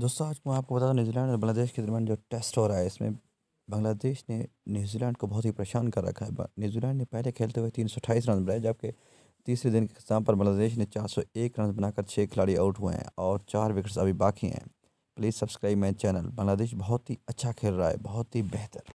दोस्तों आज मैं आपको बता दूँ न्यूजीलैंड और बांग्लादेश के दरमियान जो टेस्ट हो रहा है इसमें बांग्लादेश ने न्यूजीलैंड को बहुत ही परेशान कर रखा है न्यूजीलैंड ने पहले खेलते हुए तीन सौ रन बनाए जबकि तीसरे दिन के खिताब पर बांग्लादेश ने चार सौ एक रन बनाकर छः खिलाड़ी आउट हुए हैं और चार विकेट्स अभी बाकी हैं please subscribe my channel Bangladesh बहुत ही अच्छा खेल रहा है बहुत ही बेहतर